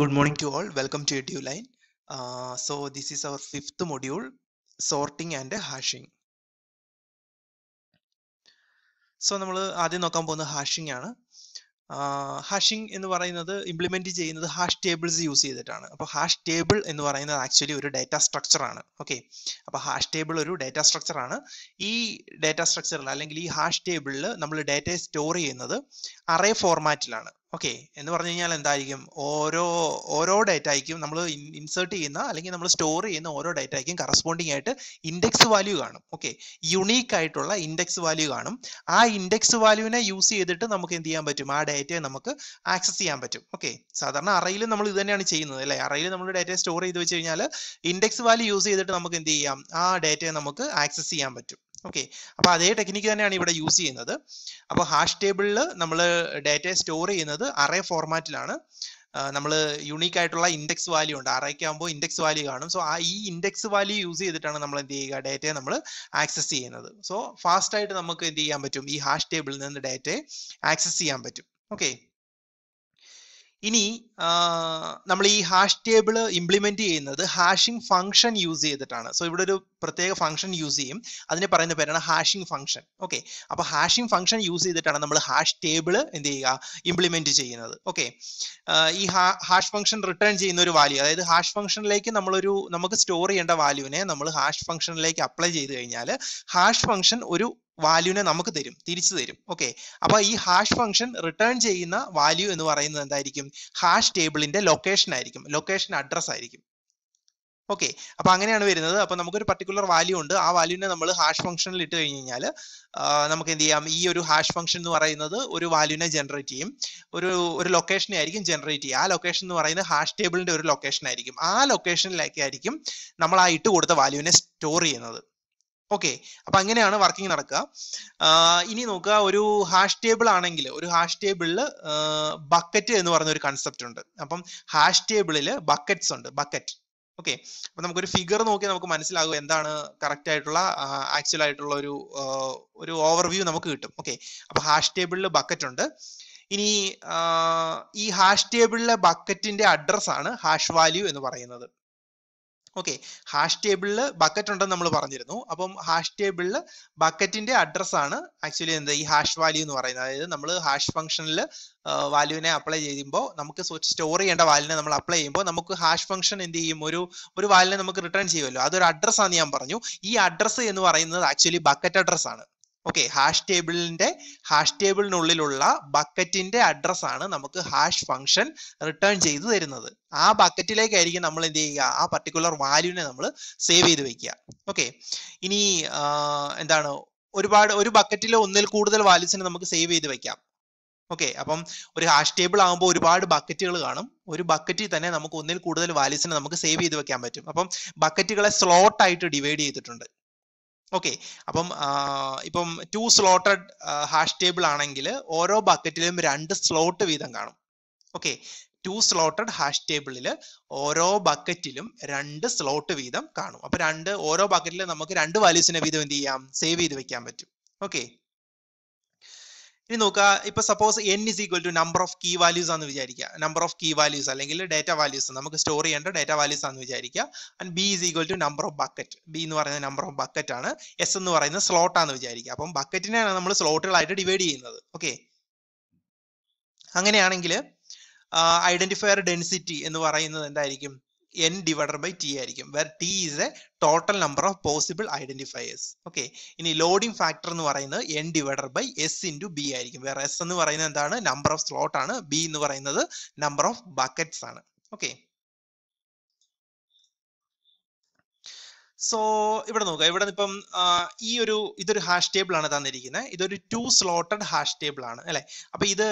Good morning to all. Welcome to EduLine. Line so this is our fifth module, sorting and hashing so നമ്മൾ ആദ്യം നോക്കാൻ പോകുന്ന hashing ആണ് hashing uh, എന്ന് പറയുന്നത് ഇംപ്ലിമെന്റ് ചെയ്യുന്നത് ഹാഷ് ടേബിൾസ് യൂസ് ചെയ്തിട്ടാണ് അപ്പോൾ ഹാഷ് ടേബിൾ എന്ന് പറയുന്നത് ആക്ച്വലി ഒരു ഡാറ്റാ സ്ട്രക്ചർ ആണ് ഓക്കെ അപ്പോൾ ഹാഷ് ടേബിൾ ഒരു ഡാറ്റാ സ്ട്രക്ചർ ആണ് ഈ ഡാറ്റാ സ്ട്രക്ചറിൽ അല്ലെങ്കിൽ ഈ ഹാഷ് ടേബിളിൽ നമ്മൾ ഡേറ്റ സ്റ്റോർ ചെയ്യുന്നത് അറേ ഫോർമാറ്റിലാണ് ഓക്കെ എന്ന് പറഞ്ഞു കഴിഞ്ഞാൽ എന്തായിരിക്കും ഓരോ ഓരോ ഡേറ്റയ്ക്കും നമ്മൾ ഇൻസേർട്ട് ചെയ്യുന്ന അല്ലെങ്കിൽ നമ്മൾ സ്റ്റോർ ചെയ്യുന്ന ഓരോ ഡേറ്റയ്ക്കും കറസ്പോണ്ടിങ് ആയിട്ട് ഇൻഡെക്സ് വാല്യൂ കാണും ഓക്കെ യുണീക്ക് ആയിട്ടുള്ള ഇൻഡെക്സ് വാല്യൂ കാണും ആ ഇൻഡെക്സ് വാല്യൂവിനെ യൂസ് ചെയ്തിട്ട് നമുക്ക് എന്ത് ചെയ്യാൻ പറ്റും ആ ഡേറ്റയെ നമുക്ക് ആക്സസ് ചെയ്യാൻ പറ്റും ഓക്കെ സാധാരണ അറയിൽ നമ്മൾ ഇത് തന്നെയാണ് ചെയ്യുന്നത് അല്ലേ അറയിൽ നമ്മൾ ഡേറ്റ സ്റ്റോർ ചെയ്ത് വെച്ച് കഴിഞ്ഞാൽ ഇൻഡെക്സ് വാല്യൂ യൂസ് ചെയ്തിട്ട് നമുക്ക് എന്ത് ചെയ്യാം ആ ഡേറ്റയെ നമുക്ക് ആക്സസ് ചെയ്യാൻ പറ്റും ഓക്കെ അപ്പോൾ അതേ ടെക്നിക്ക് തന്നെയാണ് ഇവിടെ യൂസ് ചെയ്യുന്നത് അപ്പോൾ ഹാഷ് ടേബിളിൽ നമ്മൾ ഡാറ്റ സ്റ്റോർ ചെയ്യുന്നത് അറേ ഫോർമാറ്റിലാണ് നമ്മൾ യുണീക്ക് ആയിട്ടുള്ള ഇൻഡെക്സ് വാല്യൂ ഉണ്ട് അറേക്ക് ആകുമ്പോൾ ഇൻഡെക്സ് വാല്യൂ കാണും സോ ആ ഈ ഇൻഡെക്സ് വാല്യൂ യൂസ് ചെയ്തിട്ടാണ് നമ്മൾ എന്ത് ചെയ്യുക ഡാറ്റയെ നമ്മൾ ആക്സസ് ചെയ്യുന്നത് സോ ഫാസ്റ്റ് ആയിട്ട് നമുക്ക് എന്ത് ചെയ്യാൻ പറ്റും ഈ ഹാഷ് ടേബിളിൽ നിന്ന് ഡേറ്റയെ ആക്സസ് ചെയ്യാൻ പറ്റും ഓക്കെ ഇനി നമ്മൾ ഈ ഹാഷ് ടേബിൾ ഇംപ്ലിമെന്റ് ചെയ്യുന്നത് ഹാഷിംഗ് ഫംഗ്ഷൻ യൂസ് ചെയ്തിട്ടാണ് സോ ഇവിടെ ഒരു പ്രത്യേക ഫംഗ്ഷൻ യൂസ് ചെയ്യും അതിനെ പറയുന്ന പേരാണ് ഹാഷിംഗ് ഫംഗ്ഷൻ ഓക്കെ അപ്പോൾ ഹാഷിംഗ് ഫംഗ്ഷൻ യൂസ് ചെയ്തിട്ടാണ് നമ്മൾ ഹാഷ് ടേബിൾ എന്ത് ചെയ്യുക ഇംപ്ലിമെന്റ് ചെയ്യുന്നത് ഓക്കെ ഈ ഹാഷ് ഫംഗ്ഷൻ റിട്ടേൺ ചെയ്യുന്ന ഒരു വാല്യൂ അതായത് ഹാഷ് ഫംഗ്ഷനിലേക്ക് നമ്മളൊരു നമുക്ക് സ്റ്റോർ ചെയ്യേണ്ട വാല്യൂവിനെ നമ്മൾ ഹാഷ് ഫംഗ്ഷനിലേക്ക് അപ്ലൈ ചെയ്ത് കഴിഞ്ഞാൽ ഹാഷ് ഫംഗ്ഷൻ ഒരു വാല്യൂനെ നമുക്ക് തരും തിരിച്ചു തരും ഓക്കെ അപ്പൊ ഈ ഹാഷ് ഫംഗ്ഷൻ റിട്ടേൺ ചെയ്യുന്ന വാല്യൂ എന്ന് പറയുന്നത് എന്തായിരിക്കും ഹാഷ് ടേബിളിന്റെ ലൊക്കേഷൻ ആയിരിക്കും ലൊക്കേഷൻ അഡ്രസ് ആയിരിക്കും ഓക്കെ അപ്പൊ അങ്ങനെയാണ് വരുന്നത് അപ്പൊ നമുക്കൊരു പർട്ടിക്കുലർ വാല്യൂ ഉണ്ട് ആ വാല്യൂനെ നമ്മൾ ഹാഷ് ഫംഗ്ഷനിൽ ഇട്ട് കഴിഞ്ഞ് കഴിഞ്ഞാൽ നമുക്ക് എന്ത് ചെയ്യാം ഈ ഒരു ഹാഷ് ഫംഗ്ഷൻ എന്ന് പറയുന്നത് ഒരു വാല്യൂനെ ജനറേറ്റ് ചെയ്യും ഒരു ഒരു ലൊക്കേഷനെ ആയിരിക്കും ജനറേറ്റ് ചെയ്യുക ആ ലൊക്കേഷൻ എന്ന് പറയുന്നത് ഹാഷ് ടേബിളിന്റെ ഒരു ലൊക്കേഷൻ ആയിരിക്കും ആ ലൊക്കേഷനിലേക്ക് ആയിരിക്കും നമ്മൾ ആ ഇട്ട് കൊടുത്ത വാല്യൂനെ സ്റ്റോർ ചെയ്യുന്നത് ഓക്കെ അപ്പൊ അങ്ങനെയാണ് വർക്കിംഗ് നടക്കുക ഇനി നോക്കുക ഒരു ഹാഷ് ടേബിൾ ആണെങ്കിൽ ഒരു ഹാഷ് ടേബിളിൽ ബക്കറ്റ് എന്ന് പറയുന്ന ഒരു കൺസെപ്റ്റ് ഉണ്ട് അപ്പം ഹാഷ് ടേബിളിൽ ബക്കറ്റ്സ് ഉണ്ട് ബക്കറ്റ് ഓക്കെ അപ്പൊ നമുക്കൊരു ഫിഗർ നോക്കി നമുക്ക് മനസ്സിലാകും എന്താണ് കറക്റ്റ് ആയിട്ടുള്ള ആക്ച്വൽ ആയിട്ടുള്ള ഒരു ഒരു ഓവർവ്യൂ നമുക്ക് കിട്ടും ഓക്കെ അപ്പൊ ഹാഷ് ടേബിളിൽ ബക്കറ്റ് ഉണ്ട് ഇനി ഈ ഹാഷ് ടേബിളിലെ ബക്കറ്റിന്റെ അഡ്രസ് ആണ് ഹാഷ് വാല്യൂ എന്ന് പറയുന്നത് ഓക്കെ ഹാഷ് ടേബിളിൽ ബക്കറ്റ് ഉണ്ടെന്ന് നമ്മൾ പറഞ്ഞിരുന്നു അപ്പം ഹാഷ് ടേബിളിൽ ബക്കറ്റിന്റെ അഡ്രസ് ആണ് ആക്ച്വലി എന്താ ഈ ഹാഷ് വാല്യൂ എന്ന് പറയുന്നത് അതായത് നമ്മൾ ഹാഷ് ഫംഗ്ഷനിൽ വാല്യൂവിനെ അപ്ലൈ ചെയ്യുമ്പോൾ നമുക്ക് സ്റ്റോർ ചെയ്യേണ്ട വാല്യൂനെ നമ്മൾ അപ്ലൈ ചെയ്യുമ്പോൾ നമുക്ക് ഹാഷ് ഫംഗ്ഷൻ എന്ത് ചെയ്യും ഒരു ഒരു വാല്യൂനെ നമുക്ക് റിട്ടേൺ ചെയ്യുമല്ലോ അതൊരു അഡ്രസ്സാന്ന് ഞാൻ പറഞ്ഞു ഈ അഡ്രസ്സ് എന്ന് പറയുന്നത് ആക്ച്വലി ബക്കറ്റ് അഡ്രസ്സാണ് ഓക്കെ ഹാഷ് ടേബിളിന്റെ ഹാഷ് ടേബിളിനുള്ളിലുള്ള ബക്കറ്റിന്റെ അഡ്രസ് ആണ് നമുക്ക് ഹാഷ് ഫംഗ്ഷൻ റിട്ടേൺ ചെയ്ത് തരുന്നത് ആ ബക്കറ്റിലേക്കായിരിക്കും നമ്മൾ എന്ത് ചെയ്യുക ആ പർട്ടിക്കുലർ വാല്യൂവിനെ നമ്മൾ സേവ് ചെയ്ത് വെക്കുക ഓക്കെ ഇനി എന്താണ് ഒരുപാട് ഒരു ബക്കറ്റിൽ ഒന്നിൽ കൂടുതൽ വാല്യൂസിനെ നമുക്ക് സേവ് ചെയ്ത് വെക്കാം ഓക്കെ അപ്പം ഒരു ഹാഷ് ടേബിൾ ആകുമ്പോൾ ഒരുപാട് ബക്കറ്റുകൾ കാണും ഒരു ബക്കറ്റിൽ തന്നെ നമുക്ക് ഒന്നിൽ കൂടുതൽ വാല്യൂസിനെ നമുക്ക് സേവ് ചെയ്ത് വെക്കാൻ പറ്റും അപ്പം ബക്കറ്റുകളെ സ്ലോട്ട് ആയിട്ട് ഡിവൈഡ് ചെയ്തിട്ടുണ്ട് ഓക്കെ അപ്പം ഇപ്പം ടു സ്ലോട്ടഡ് ഹാഷ് ടേബിൾ ആണെങ്കിൽ ഓരോ ബക്കറ്റിലും രണ്ട് സ്ലോട്ട് വീതം കാണും ഓക്കെ ടു സ്ലോട്ടഡ് ഹാഷ് ടേബിളിൽ ഓരോ ബക്കറ്റിലും രണ്ട് സ്ലോട്ട് വീതം കാണും അപ്പൊ രണ്ട് ഓരോ ബക്കറ്റിലും നമുക്ക് രണ്ട് വാല്യൂസിനെ വീതം എന്ത് ചെയ്യാം സേവ് ചെയ്ത് വെക്കാൻ പറ്റും ഓക്കെ ഇനി നോക്കുക ഇപ്പൊ suppose N is equal to number of key values ആണെന്ന് വിചാരിക്കുക നമ്പർ ഓഫ് കീ വാല്യൂസ് അല്ലെങ്കിൽ ഡേറ്റ വാല്യൂസ് നമുക്ക് സ്റ്റോർ ചെയ്യേണ്ട ഡേറ്റ വാല്യൂസ് ആണെന്ന് വിചാരിക്കുക and B is equal to number of bucket B എന്ന് പറയുന്ന നമ്പർ ഓഫ് ബക്കറ്റ് ആണ് എസ് എന്ന് പറയുന്നത് സ്ലോട്ട് ആണെന്ന് വിചാരിക്കുക അപ്പം ബക്കറ്റിനെയാണ് നമ്മൾ സ്ലോട്ടുകളായിട്ട് ഡിവൈഡ് ചെയ്യുന്നത് ഓക്കെ അങ്ങനെയാണെങ്കിൽ ഐഡന്റിഫയർ ഡെൻസിറ്റി എന്ന് പറയുന്നത് എന്തായിരിക്കും എൻ ഡിവൈഡഡ് ബൈ ടി ആയിരിക്കും where T is a total number of possible identifiers okay ഇനി ലോഡിംഗ് ഫാക്ടർ എന്ന് പറയുന്നത് N divided by S into B ആയിരിക്കും വേറെ എസ് എന്ന് പറയുന്നത് എന്താണ് നമ്പർ ഓഫ് സ്ലോട്ട് ആണ് ബി എന്ന് പറയുന്നത് നമ്പർ ഓഫ് ബക്കറ്റ്സ് ആണ് ഓക്കെ സോ ഇവിടെ നോക്കുക ഇവിടെ ഇപ്പം ഈ ഒരു ഇതൊരു ഹാഷ് ടേബിൾ ആണ് തന്നിരിക്കുന്നത് ഇതൊരു ടു സ്ലോട്ടഡ് ഹാഷ് ടേബിൾ ആണ് അല്ലെ അപ്പൊ ഇത്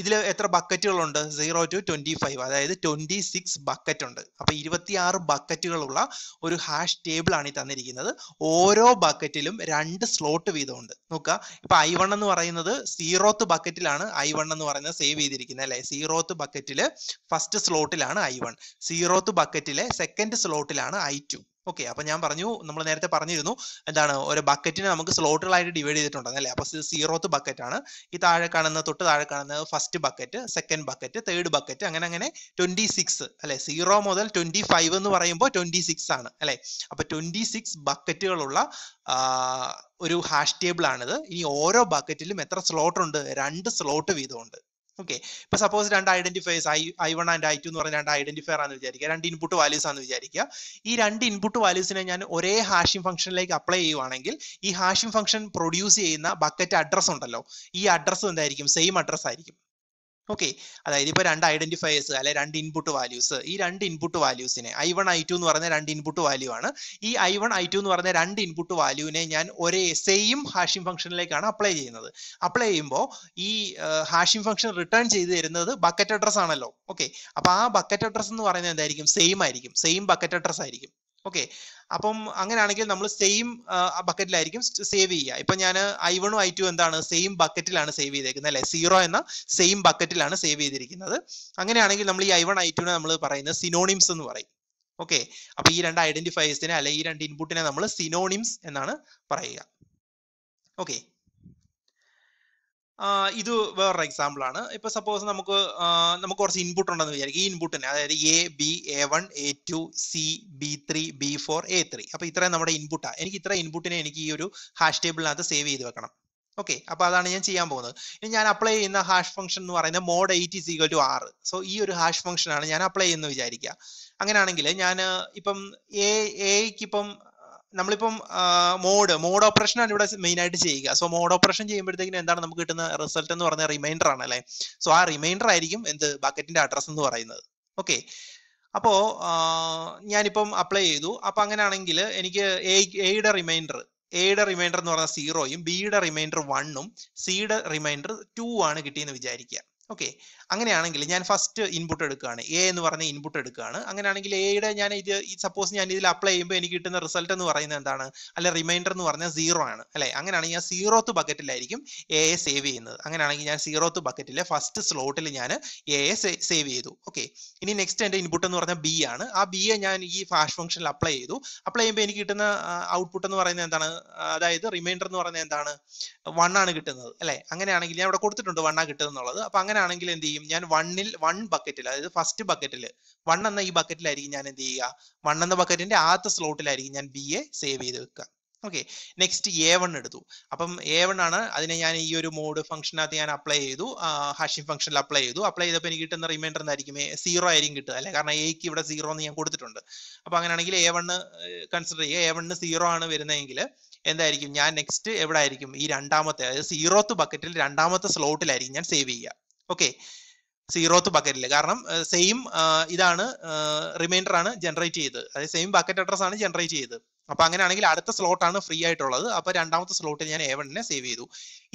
ഇതിൽ എത്ര ബക്കറ്റുകളുണ്ട് സീറോ ടു ട്വന്റി ഫൈവ് അതായത് ട്വന്റി സിക്സ് ബക്കറ്റ് ഉണ്ട് അപ്പൊ ഇരുപത്തിയാറ് ബക്കറ്റുകളുള്ള ഒരു ഹാഷ് ടേബിൾ ആണ് ഈ തന്നിരിക്കുന്നത് ഓരോ ബക്കറ്റിലും രണ്ട് സ്ലോട്ട് വീതമുണ്ട് നോക്കുക ഇപ്പൊ ഐ വൺ എന്ന് പറയുന്നത് സീറോത്ത് ബക്കറ്റിലാണ് ഐ വൺ എന്ന് പറയുന്നത് സേവ് ചെയ്തിരിക്കുന്നത് അല്ലെ സീറോത്ത് ബക്കറ്റില് ഫസ്റ്റ് സ്ലോട്ടിലാണ് ഐ വൺ സീറോത്ത് ബക്കറ്റിലെ സെക്കൻഡ് സ്ലോട്ടിലാണ് ഐ ടു ഓക്കെ അപ്പൊ ഞാൻ പറഞ്ഞു നമ്മൾ നേരത്തെ പറഞ്ഞിരുന്നു എന്താണ് ഒരു ബക്കറ്റിനെ നമുക്ക് സ്ലോട്ടുകളായിട്ട് ഡിവൈഡ് അല്ലേ അപ്പൊ സീറോത്ത് ബക്കറ്റ് ആണ് ഈ താഴെ കാണുന്ന തൊട്ട് താഴെ കാണുന്ന first bucket second bucket third bucket അങ്ങനെ അങ്ങനെ ട്വന്റി സിക്സ് അല്ലെ സീറോ മുതൽ ട്വന്റി ഫൈവ് എന്ന് പറയുമ്പോൾ ട്വന്റി സിക്സ് ആണ് അല്ലെ അപ്പൊ ട്വന്റി സിക്സ് ബക്കറ്റുകളുള്ള ഒരു ഹാഷ് ടേബിൾ ആണിത് ഇനി ഓരോ ബക്കറ്റിലും എത്ര സ്ലോട്ട് ഉണ്ട് രണ്ട് സ്ലോട്ട് വീതമുണ്ട് ഓക്കെ ഇപ്പൊ സപ്പോസ് രണ്ട് identifiers I I one and I two എന്ന് പറഞ്ഞ രണ്ട് ഐഡന്റിഫയർ ആണെന്ന് വിചാരിക്കുക രണ്ട് ഇൻപുട്ട് വാല്യൂസ് ആണെന്ന് വിചാരിക്കുക ഈ രണ്ട് ഇൻപുട്ട് വാല്യൂസിനെ ഞാൻ ഒരേ ഹാഷിംഗ് ഫംഗ്ഷനിലേക്ക് അപ്ലൈ ചെയ്യുവാണെങ്കിൽ ഈ ഹാഷിംഗ് ഫംഗ്ഷൻ പ്രൊഡ്യൂസ് ചെയ്യുന്ന ബക്കറ്റ് അഡ്രസ് ഉണ്ടല്ലോ ഈ അഡ്രസ് എന്തായിരിക്കും സെയിം അഡ്രസ് ആയിരിക്കും ഓക്കെ അതായത് ഇപ്പൊ രണ്ട് ഐഡന്റിഫയേഴ്സ് അല്ലെ രണ്ട് ഇൻപുട്ട് വാല്യൂസ് ഈ രണ്ട് ഇൻപുട്ട് വാല്യൂസിനെ ഐ വൺ ഐ ടു എന്ന് പറഞ്ഞ രണ്ട് ഇൻപുട്ട് വാല്യൂ ആണ് ഈ ഐ വൺ ഐ ടു എന്ന് പറഞ്ഞ രണ്ട് ഇൻപുട്ട് വാല്യൂവിനെ ഞാൻ ഒരേ സെയിം ഹാഷിംഗ് ഫംഗ്ഷനിലേക്കാണ് അപ്ലൈ ചെയ്യുന്നത് അപ്ലൈ ചെയ്യുമ്പോൾ ഈ ഹാഷിംഗ് ഫംഗ്ഷൻ റിട്ടേൺ ചെയ്ത് തരുന്നത് ബക്കറ്റ് അഡ്രസ് ആണല്ലോ ഓക്കെ അപ്പൊ ആ ബക്കറ്റ് അഡ്രസ് എന്ന് പറയുന്നത് എന്തായിരിക്കും സെയിം ആയിരിക്കും സെയിം ബക്കറ്റ് അഡ്രസ് ആയിരിക്കും ഓക്കെ അപ്പം അങ്ങനെയാണെങ്കിൽ നമ്മൾ സെയിം ബക്കറ്റിലായിരിക്കും സേവ് ചെയ്യുക ഇപ്പൊ ഞാൻ ഐ വണും ഐ ടു എന്താണ് സെയിം ബക്കറ്റിലാണ് സേവ് ചെയ്തേക്കുന്നത് അല്ലെ സീറോ എന്ന സെയിം ബക്കറ്റിലാണ് സേവ് ചെയ്തിരിക്കുന്നത് അങ്ങനെയാണെങ്കിൽ നമ്മൾ ഈ ഐ വൺ ഐ ടുവിനെ നമ്മൾ പറയുന്നത് സിനോണിംസ് എന്ന് പറയും ഓക്കെ അപ്പൊ ഈ രണ്ട് ഐഡന്റിഫയേഴ്സിനെ അല്ലെ ഈ രണ്ട് ഇൻപുട്ടിനെ നമ്മൾ സിനോണിംസ് എന്നാണ് പറയുക ഓക്കെ ഇത് വേറൊരു എക്സാമ്പിൾ ആണ് ഇപ്പൊ സപ്പോസ് നമുക്ക് നമുക്ക് കുറച്ച് ഇൻപുട്ട് ഉണ്ടെന്ന് വിചാരിക്കും ഈ ഇൻപുട്ടിനെ അതായത് A B A one A two C B three B four A three അപ്പൊ ഇത്രയും നമ്മുടെ ഇൻപുട്ടാണ് എനിക്ക് ഇത്ര ഇൻപുട്ടിനെ എനിക്ക് ഈ ഒരു ഹാഷ് ടേബിളിനകത്ത് സേവ് ചെയ്ത് വെക്കണം ഓക്കെ അപ്പൊ അതാണ് ഞാൻ ചെയ്യാൻ പോകുന്നത് ഇനി ഞാൻ അപ്ലൈ ചെയ്യുന്ന ഹാഷ് ഫംഗ്ഷൻ എന്ന് പറയുന്നത് mod eight is equal to ആറ് സോ ഈ ഒരു ഹാഷ് ഫംഗ്ഷൻ ആണ് ഞാൻ അപ്ലൈ ചെയ്യുന്നത് വിചാരിക്കുക അങ്ങനെയാണെങ്കിൽ ഞാൻ ഇപ്പം എ എക്ക് ഇപ്പം നമ്മളിപ്പം മോഡ് മോഡ് ഓപ്പറേഷൻ ആണ് ഇവിടെ മെയിൻ ആയിട്ട് ചെയ്യുക സോ മോഡ് ഓപ്പറേഷൻ ചെയ്യുമ്പോഴത്തേക്കും എന്താണ് നമുക്ക് കിട്ടുന്ന റിസൾട്ട് എന്ന് പറഞ്ഞ റിമൈൻഡർ ആണ് അല്ലെ സോ ആ റിമൈൻഡർ ആയിരിക്കും എന്ത് ബക്കറ്റിന്റെ അഡ്രസ് എന്ന് പറയുന്നത് ഓക്കെ അപ്പോ ഞാനിപ്പം അപ്ലൈ ചെയ്തു അപ്പൊ അങ്ങനെയാണെങ്കിൽ എനിക്ക് എയുടെ റിമൈൻഡർ എയുടെ റിമൈൻഡർ എന്ന് പറഞ്ഞാൽ സീറോയും ബിയുടെ റിമൈൻഡർ വണ്ണും സിയുടെ റിമൈൻഡർ ടു ആണ് കിട്ടിയെന്ന് വിചാരിക്കുക ഓക്കെ അങ്ങനെയാണെങ്കിൽ ഞാൻ ഫസ്റ്റ് ഇൻപുട്ട് എടുക്കുകയാണ് എ എന്ന് പറഞ്ഞ ഇൻപുട്ട് എടുക്കുകയാണ് അങ്ങനെയാണെങ്കിൽ എയുടെ ഞാൻ ഇത് സപ്പോസ് ഞാൻ ഇതിൽ അപ്ലൈ ചെയ്യുമ്പോൾ എനിക്ക് കിട്ടുന്ന റിസൾട്ട് എന്ന് പറയുന്നത് എന്താണ് അല്ലെ റിമൈൻഡർ എന്ന് പറഞ്ഞാൽ സീറോ ആണ് അല്ലെ അങ്ങനെയാണെങ്കിൽ ഞാൻ സീറോത്ത് ബക്കറ്റിലായിരിക്കും എ സേവ് ചെയ്യുന്നത് അങ്ങനെയാണെങ്കിൽ ഞാൻ സീറോത്ത് ബക്കറ്റിലെ ഫസ്റ്റ് സ്ലോട്ടിൽ ഞാൻ എ സേവ് ചെയ്തു ഓക്കെ ഇനി നെക്സ്റ്റ് എൻ്റെ ഇൻപുട്ട് എന്ന് പറഞ്ഞാൽ ബി ആണ് ആ ബി എ ഞാൻ ഈ ഫാഷ് ഫംഗ്ഷനിൽ അപ്ലൈ ചെയ്തു അപ്ലൈ ചെയ്യുമ്പോൾ എനിക്ക് കിട്ടുന്ന ഔട്ട്പുട്ട് എന്ന് പറയുന്നത് എന്താണ് അതായത് റിമൈൻഡർ എന്ന് പറയുന്നത് എന്താണ് വൺ ആണ് കിട്ടുന്നത് അല്ലെ അങ്ങനെയാണെങ്കിൽ ഞാൻ ഇവിടെ കൊടുത്തിട്ടുണ്ട് വൺ ആണ് കിട്ടുന്നത് എന്നുള്ളത് അപ്പൊ അങ്ങനെ ആണെങ്കിൽ എന്ത് ചെയ്യും ഞാൻ വണ്ണിൽ വൺ ബക്കറ്റിൽ അതായത് ഫസ്റ്റ് ബക്കറ്റിൽ വൺ എന്ന ഈ ബക്കറ്റിലായിരിക്കും ഞാൻ എന്ത് ചെയ്യുക വൺ എന്ന ബക്കറ്റിന്റെ ആദ്യത്തെ സ്ലോട്ടിലായിരിക്കും ഞാൻ ബി എ സേവ് ചെയ്ത് വെക്കുക ഓക്കെ നെക്സ്റ്റ് എ വൺ എടുത്തു അപ്പം എ വൺ ആണ് അതിനെ ഞാൻ ഈ ഒരു മോഡ് ഫംഗ്ഷനകത്ത് ഞാൻ അപ്ലൈ ചെയ്തു ഹാഷിംഗ് ഫംഗ്ഷനിൽ അപ്ലൈ ചെയ്തു അപ്ലൈ ചെയ്തപ്പോൾ എനിക്ക് കിട്ടുന്ന റിമൈൻഡർ എന്നായിരിക്കും സീറോ ആയിരിക്കും കിട്ടുക അല്ലെ കാരണം എക്ക് ഇവിടെ സീറോ എന്ന് ഞാൻ കൊടുത്തിട്ടുണ്ട് അപ്പൊ അങ്ങനെയാണെങ്കിൽ എ വണ് കൺസിഡർ ചെയ്യുക എ വണ്ണ് സീറോ ആണ് വരുന്നതെങ്കിൽ എന്തായിരിക്കും ഞാൻ നെക്സ്റ്റ് എവിടെ ആയിരിക്കും ഈ രണ്ടാമത്തെ അതായത് സീറോത്ത് ബക്കറ്റിൽ രണ്ടാമത്തെ സ്ലോട്ടിലായിരിക്കും ഞാൻ സേവ് ചെയ്യുക ഓക്കെ സീറോത്ത് ബക്കറ്റിൽ കാരണം സെയിം ഇതാണ് റിമൈൻഡർ ആണ് ജനറേറ്റ് ചെയ്തത് അതായത് സെയിം ബക്കറ്റ് അഡ്രസ് ആണ് ജനറേറ്റ് ചെയ്തത് അപ്പൊ അങ്ങനെയാണെങ്കിൽ അടുത്ത സ്ലോട്ട് ആണ് ഫ്രീ ആയിട്ടുള്ളത് അപ്പൊ രണ്ടാമത്തെ സ്ലോട്ടിൽ ഞാൻ എ വണ്ണിനെ സേവ് ചെയ്തു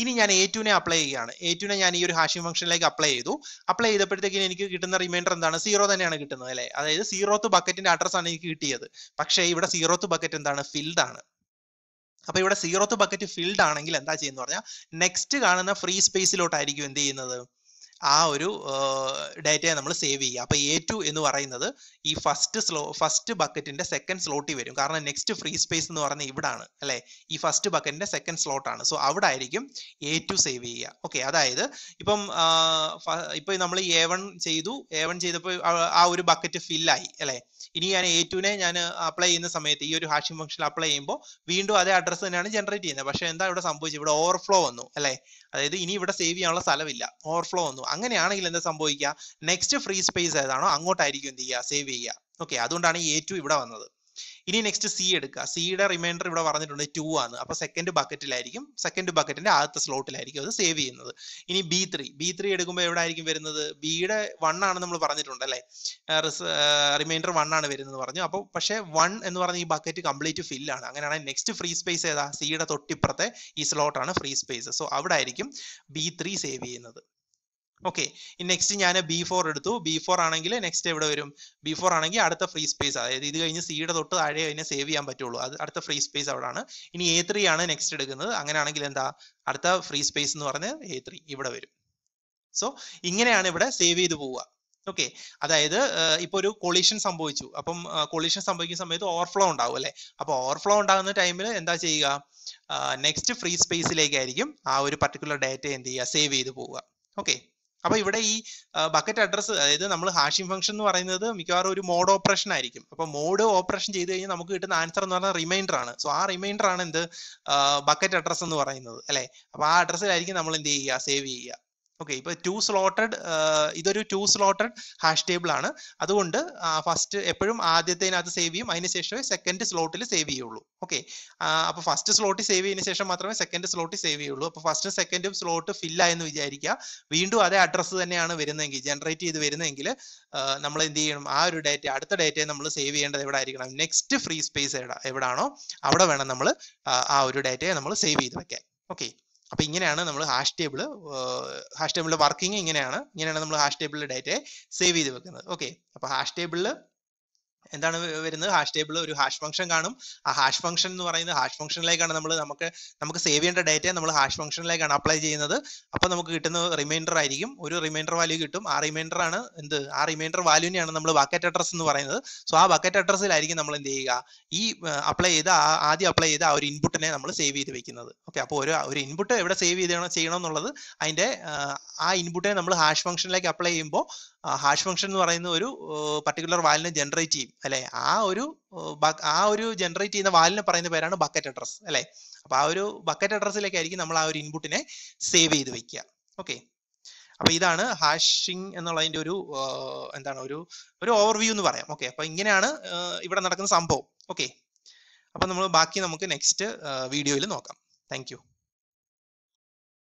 ഇനി ഞാൻ എ ടുവിനെ അപ്ലൈ ചെയ്യുകയാണ് എ ടുവിനെ ഞാൻ ഈ ഒരു ഹാഷിംഗ് ഫംഗ്ഷനിലേക്ക് അപ്ലൈ ചെയ്തു അപ്ലൈ ചെയ്തപ്പോഴത്തേക്കും എനിക്ക് കിട്ടുന്ന റിമൈൻഡർ എന്താണ് സീറോ തന്നെയാണ് കിട്ടുന്നത് അല്ലേ അതായത് സീറോത്ത് ബക്കറ്റിന്റെ അഡ്രസ് ആണ് എനിക്ക് കിട്ടിയത് പക്ഷേ ഇവിടെ സീറോത്ത് ബക്കറ്റ് എന്താണ് ഫിൽഡ് ആണ് അപ്പൊ ഇവിടെ സീറോത്ത് ബക്കറ്റ് ഫിൽഡ് ആണെങ്കിൽ എന്താ ചെയ്യുന്നത് പറഞ്ഞാൽ നെക്സ്റ്റ് കാണുന്ന ഫ്രീ സ്പേസിലോട്ടായിരിക്കും എന്ത് ചെയ്യുന്നത് ആ ഒരു ഡാറ്റയെ നമ്മൾ സേവ് ചെയ്യുക അപ്പോൾ എ ടു എന്ന് പറയുന്നത് ഈ ഫസ്റ്റ് സ്ലോ ഫസ്റ്റ് ബക്കറ്റിന്റെ സെക്കൻഡ് സ്ലോട്ടിൽ വരും കാരണം നെക്സ്റ്റ് ഫ്രീ സ്പേസ് എന്ന് പറയുന്നത് ഇവിടാണ് അല്ലേ ഈ ഫസ്റ്റ് ബക്കറ്റിന്റെ സെക്കൻഡ് സ്ലോട്ടാണ് സോ അവിടെ ആയിരിക്കും എ ടു സേവ് ചെയ്യുക ഓക്കെ അതായത് ഇപ്പം ഇപ്പം നമ്മൾ എ വൺ ചെയ്തു എ വൺ ചെയ്തപ്പോൾ ആ ഒരു ബക്കറ്റ് ഫില്ലായി അല്ലേ ഇനി ഞാൻ എ ടുവിനെ ഞാൻ അപ്ലൈ ചെയ്യുന്ന സമയത്ത് ഈ ഒരു ഹാഷിംഗ് ഫംഗ്ഷൻ അപ്ലൈ ചെയ്യുമ്പോൾ വീണ്ടും അതേ അഡ്രസ്സ് തന്നെയാണ് ജനറേറ്റ് ചെയ്യുന്നത് പക്ഷേ എന്താ ഇവിടെ സംഭവിച്ചത് ഇവിടെ ഓവർഫ്ലോ വന്നു അല്ലേ അതായത് ഇനി ഇവിടെ സേവ് ചെയ്യാനുള്ള സ്ഥലമില്ല ഓവർഫ്ലോ വന്നു അങ്ങനെയാണെങ്കിൽ എന്ത് സംഭവിക്കുക നെക്സ്റ്റ് ഫ്രീ സ്പേസ് ഏതാണോ അങ്ങോട്ടായിരിക്കും എന്ത് ചെയ്യുക സേവ് ചെയ്യുക ഓക്കെ അതുകൊണ്ടാണ് എ ടു ഇവിടെ വന്നത് ഇനി നെക്സ്റ്റ് സി എടുക്കുക സിയുടെ റിമൈൻഡർ ഇവിടെ പറഞ്ഞിട്ടുണ്ട് ടു ആണ് അപ്പൊ സെക്കൻഡ് ബക്കറ്റിലായിരിക്കും സെക്കൻഡ് ബക്കറ്റിന്റെ ആദ്യത്തെ സ്ലോട്ടിലായിരിക്കും അത് സേവ് ചെയ്യുന്നത് ഇനി ബി ത്രീ ബി ത്രീ എടുക്കുമ്പോൾ എവിടെ ആയിരിക്കും വരുന്നത് ബിയുടെ വൺ ആണ് നമ്മൾ പറഞ്ഞിട്ടുണ്ട് അല്ലെ റിമൈൻഡർ വൺ ആണ് വരുന്നത് പറഞ്ഞു അപ്പോൾ പക്ഷേ വൺ എന്ന് പറഞ്ഞ ഈ ബക്കറ്റ് കംപ്ലീറ്റ് ഫിൽ ആണ് അങ്ങനെയാണെങ്കിൽ നെക്സ്റ്റ് ഫ്രീ സ്പേസ് ഏതാ സിയുടെ തൊട്ടിപ്പുറത്തെ ഈ സ്ലോട്ടാണ് ഫ്രീ സ്പേസ് സോ അവിടെ ആയിരിക്കും ബി സേവ് ചെയ്യുന്നത് ഓക്കെ നെക്സ്റ്റ് ഞാൻ ബി ഫോർ എടുത്തു ബി ഫോർ ആണെങ്കിൽ നെക്സ്റ്റ് എവിടെ വരും ബി ഫോർ ആണെങ്കിൽ അടുത്ത ഫ്രീ സ്പേസ് അതായത് ഇത് കഴിഞ്ഞ് സിയുടെ തൊട്ട് താഴെ അതിനെ സേവ് ചെയ്യാൻ പറ്റുള്ളൂ അത് അടുത്ത ഫ്രീ സ്പേസ് അവിടെ ആണ് ഇനി എ ത്രീ ആണ് നെക്സ്റ്റ് എടുക്കുന്നത് അങ്ങനെയാണെങ്കിൽ എന്താ അടുത്ത ഫ്രീ സ്പേസ് എന്ന് പറഞ്ഞ് എ ത്രീ ഇവിടെ വരും സോ ഇങ്ങനെയാണ് ഇവിടെ സേവ് ചെയ്ത് പോവുക ഓക്കെ അതായത് ഇപ്പൊ ഒരു കൊളീഷൻ സംഭവിച്ചു അപ്പം കൊളീഷൻ സംഭവിക്കുന്ന സമയത്ത് ഓവർഫ്ലോ ഉണ്ടാവും അല്ലെ അപ്പൊ ഓവർഫ്ലോ ഉണ്ടാകുന്ന ടൈമിൽ എന്താ ചെയ്യുക നെക്സ്റ്റ് ഫ്രീ സ്പേസിലേക്കായിരിക്കും ആ ഒരു പർട്ടിക്കുലർ ഡാറ്റ എന്ത് ചെയ്യുക സേവ് ചെയ്ത് പോവുക ഓക്കെ അപ്പൊ ഇവിടെ ഈ ബക്കറ്റ് അഡ്രസ് അതായത് നമ്മൾ ഹാഷിംഗ് ഫംഗ്ഷൻ എന്ന് പറയുന്നത് മിക്കവാറും ഒരു മോഡ് ഓപ്പറേഷൻ ആയിരിക്കും അപ്പൊ മോഡ് ഓപ്പറേഷൻ ചെയ്ത് കഴിഞ്ഞാൽ നമുക്ക് കിട്ടുന്ന ആൻസർ എന്ന് പറഞ്ഞാൽ റിമൈൻഡർ ആണ് സോ ആ റിമൈൻഡർ ആണ് എന്ത് ബക്കറ്റ് അഡ്രസ് എന്ന് പറയുന്നത് അല്ലെ അപ്പൊ ആ അഡ്രസ്സിലായിരിക്കും നമ്മൾ എന്ത് ചെയ്യുക സേവ് ചെയ്യുക ഓക്കെ ഇപ്പൊ ടു സ്ലോട്ടഡ് ഇതൊരു ടു സ്ലോട്ടഡ് ഹാഷ് ടേബിൾ ആണ് അതുകൊണ്ട് ഫസ്റ്റ് എപ്പോഴും ആദ്യത്തേനകത്ത് സേവ് ചെയ്യും അതിനുശേഷമേ സെക്കൻഡ് സ്ലോട്ടിൽ സേവ് ചെയ്യുള്ളൂ ഓക്കെ അപ്പൊ ഫസ്റ്റ് സ്ലോട്ടിൽ സേവ് ചെയ്യുന്ന ശേഷം മാത്രമേ സെക്കൻഡ് സ്ലോട്ടിൽ സേവ് ചെയ്യുള്ളൂ അപ്പൊ ഫസ്റ്റും സെക്കൻഡും സ്ലോട്ട് ആയെന്ന് വിചാരിക്കുക വീണ്ടും അതേ അഡ്രസ്സ് തന്നെയാണ് വരുന്നതെങ്കിൽ ജനറേറ്റ് ചെയ്ത് വരുന്നതെങ്കിൽ നമ്മൾ എന്ത് ചെയ്യണം ആ ഒരു ഡേറ്റ അടുത്ത ഡേറ്റയെ നമ്മൾ സേവ് ചെയ്യേണ്ടത് എവിടെ ആയിരിക്കണം നെക്സ്റ്റ് ഫ്രീ സ്പേസ് എവിടാണോ അവിടെ വേണം നമ്മൾ ആ ഒരു ഡേറ്റയെ നമ്മൾ സേവ് ചെയ്ത് വെക്കാൻ ഓക്കെ അപ്പൊ ഇങ്ങനെയാണ് നമ്മൾ ഹാഷ് ടേബിൾ ഹാഷ് ടേബിളിലെ വർക്കിംഗ് ഇങ്ങനെയാണ് ഇങ്ങനെയാണ് നമ്മൾ ഹാഷ് ടേബിളിലെ ഡേറ്റയെ സേവ് ചെയ്ത് വെക്കുന്നത് ഓക്കെ അപ്പൊ ഹാഷ് ടേബിളിൽ എന്താണ് വരുന്നത് ഹാഷ് ടേബിൾ ഒരു ഹാഷ് ഫംഗ്ഷൻ കാണും ആ ഹാഷ് ഫംഗ്ഷൻ എന്ന് പറയുന്നത് ഹാഷ് ഫംഗ്ഷനിലേക്കാണ് നമ്മൾ നമുക്ക് നമുക്ക് സേവ് ചെയ്യേണ്ട ഡേറ്റ നമ്മൾ ഹാഷ് ഫംഗ്ഷനിലേക്കാണ് അപ്ലൈ ചെയ്യുന്നത് അപ്പോൾ നമുക്ക് കിട്ടുന്ന റിമൈൻഡർ ആയിരിക്കും ഒരു റിമൈൻഡർ വാല്യൂ കിട്ടും ആ റിമൈൻഡർ ആണ് എന്ത് ആ റിമൈൻഡർ വാല്യൂനെയാണ് നമ്മൾ ബക്കറ്റ് അഡ്രസ് എന്ന് പറയുന്നത് സോ ആ ബക്കറ്റ് അഡ്രസ്സിലായിരിക്കും നമ്മൾ എന്ത് ചെയ്യുക ഈ അപ്ലൈ ചെയ്ത ആദ്യം അപ്ലൈ ചെയ്ത ആ ഒരു ഇൻപുട്ടിനെ നമ്മൾ സേവ് ചെയ്ത് വെക്കുന്നത് ഓക്കെ അപ്പോൾ ഒരു ഒരു ഇൻപുട്ട് എവിടെ സേവ് ചെയ്യണം ചെയ്യണം എന്നുള്ളത് അതിന്റെ ആ ഇൻപുട്ടിനെ നമ്മൾ ഹാഷ് ഫംഗ്ഷനിലേക്ക് അപ്ലൈ ചെയ്യുമ്പോൾ ഹാഷ് ഫംഗ്ഷൻ എന്ന് പറയുന്ന ഒരു പർട്ടിക്കുലർ വാല്യൂനെ ജനറേറ്റ് ചെയ്യും അല്ലെ ആ ഒരു ആ ഒരു ജനറേറ്റ് ചെയ്യുന്ന വാലിനെ പറയുന്ന പേരാണ് ബക്കറ്റ് അഡ്രസ് അല്ലെ അപ്പൊ ആ ഒരു ബക്കറ്റ് അഡ്രസ്സിലേക്കായിരിക്കും നമ്മൾ ആ ഒരു ഇൻപുട്ടിനെ സേവ് ചെയ്ത് വെക്കുക ഓക്കെ അപ്പൊ ഇതാണ് ഹാഷിംഗ് എന്നുള്ളതിന്റെ ഒരു എന്താണ് ഒരു ഒരു ഓവർവ്യൂ എന്ന് പറയാം ഓക്കെ അപ്പൊ ഇങ്ങനെയാണ് ഇവിടെ നടക്കുന്ന സംഭവം ഓക്കെ അപ്പൊ നമ്മൾ ബാക്കി നമുക്ക് നെക്സ്റ്റ് വീഡിയോയിൽ നോക്കാം താങ്ക്